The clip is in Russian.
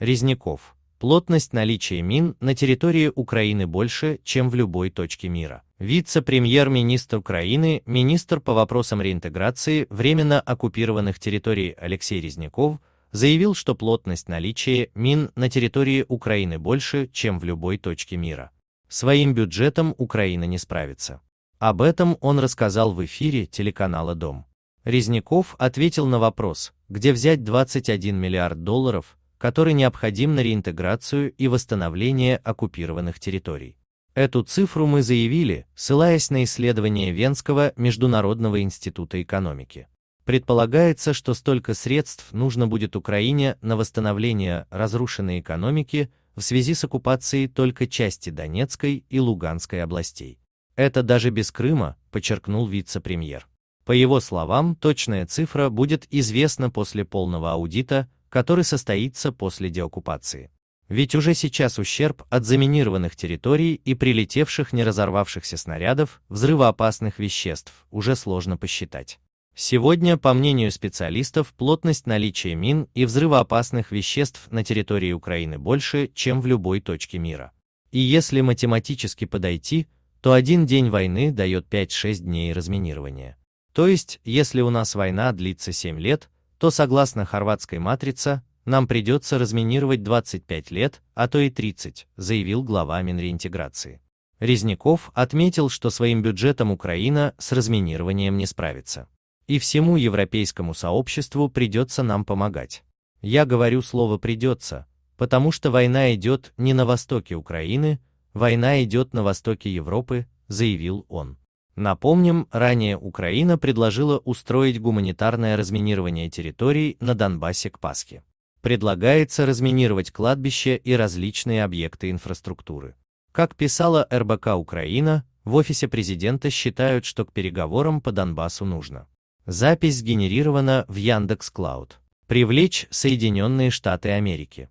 Резняков. Плотность наличия мин на территории Украины больше, чем в любой точке мира. Вице-премьер-министр Украины, министр по вопросам реинтеграции временно оккупированных территорий Алексей Резняков заявил, что плотность наличия мин на территории Украины больше, чем в любой точке мира. Своим бюджетом Украина не справится. Об этом он рассказал в эфире телеканала «Дом». Резняков ответил на вопрос, где взять 21 миллиард долларов который необходим на реинтеграцию и восстановление оккупированных территорий. Эту цифру мы заявили, ссылаясь на исследование Венского международного института экономики. Предполагается, что столько средств нужно будет Украине на восстановление разрушенной экономики в связи с оккупацией только части Донецкой и Луганской областей. Это даже без Крыма, подчеркнул вице-премьер. По его словам, точная цифра будет известна после полного аудита, который состоится после деоккупации. Ведь уже сейчас ущерб от заминированных территорий и прилетевших не разорвавшихся снарядов взрывоопасных веществ уже сложно посчитать. Сегодня, по мнению специалистов, плотность наличия мин и взрывоопасных веществ на территории Украины больше, чем в любой точке мира. И если математически подойти, то один день войны дает 5-6 дней разминирования. То есть, если у нас война длится 7 лет, то согласно хорватской матрице, нам придется разминировать 25 лет, а то и 30, заявил глава Минреинтеграции. Резников отметил, что своим бюджетом Украина с разминированием не справится. И всему европейскому сообществу придется нам помогать. Я говорю слово «придется», потому что война идет не на востоке Украины, война идет на востоке Европы, заявил он. Напомним, ранее Украина предложила устроить гуманитарное разминирование территорий на Донбассе к Пасхе. Предлагается разминировать кладбище и различные объекты инфраструктуры. Как писала РБК Украина, в офисе президента считают, что к переговорам по Донбассу нужно. Запись сгенерирована в Яндекс.Клауд. Привлечь Соединенные Штаты Америки.